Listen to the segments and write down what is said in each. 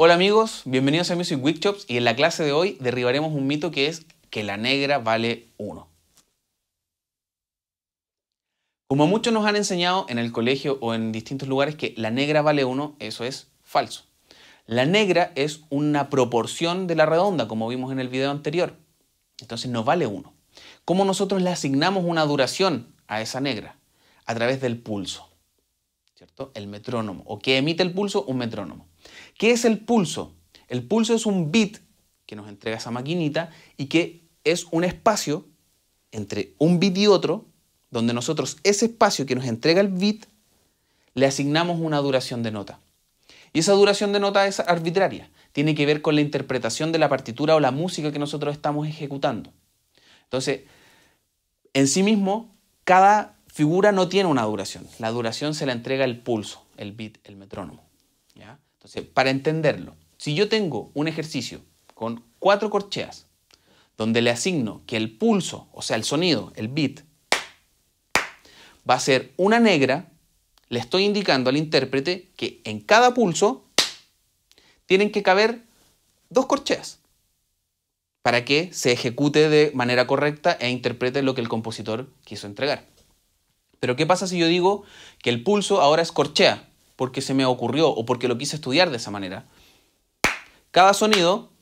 Hola amigos, bienvenidos a Music Chops y en la clase de hoy derribaremos un mito que es que la negra vale 1. Como muchos nos han enseñado en el colegio o en distintos lugares que la negra vale 1, eso es falso. La negra es una proporción de la redonda, como vimos en el video anterior. Entonces no vale 1. ¿Cómo nosotros le asignamos una duración a esa negra? A través del pulso, ¿cierto? El metrónomo. ¿O qué emite el pulso? Un metrónomo. ¿Qué es el pulso? El pulso es un bit que nos entrega esa maquinita y que es un espacio entre un bit y otro, donde nosotros ese espacio que nos entrega el bit le asignamos una duración de nota. Y esa duración de nota es arbitraria, tiene que ver con la interpretación de la partitura o la música que nosotros estamos ejecutando. Entonces, en sí mismo, cada figura no tiene una duración, la duración se la entrega el pulso, el bit, el metrónomo. ¿ya? Entonces, para entenderlo, si yo tengo un ejercicio con cuatro corcheas, donde le asigno que el pulso, o sea, el sonido, el beat, va a ser una negra, le estoy indicando al intérprete que en cada pulso tienen que caber dos corcheas para que se ejecute de manera correcta e interprete lo que el compositor quiso entregar. Pero ¿qué pasa si yo digo que el pulso ahora es corchea? porque se me ocurrió o porque lo quise estudiar de esa manera. Cada sonido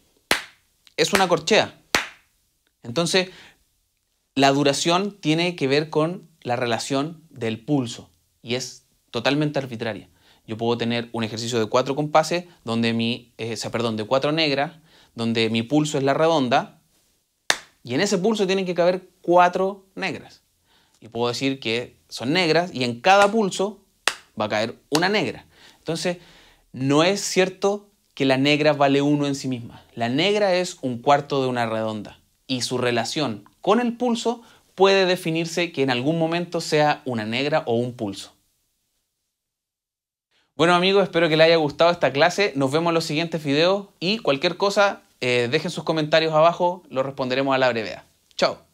es una corchea. Entonces, la duración tiene que ver con la relación del pulso y es totalmente arbitraria. Yo puedo tener un ejercicio de cuatro compases, donde mi, eh, perdón, de cuatro negras, donde mi pulso es la redonda, y en ese pulso tienen que caber cuatro negras. Y puedo decir que son negras, y en cada pulso va a caer una negra. Entonces, no es cierto que la negra vale uno en sí misma. La negra es un cuarto de una redonda y su relación con el pulso puede definirse que en algún momento sea una negra o un pulso. Bueno amigos, espero que les haya gustado esta clase. Nos vemos en los siguientes videos y cualquier cosa, eh, dejen sus comentarios abajo, los responderemos a la brevedad. Chao.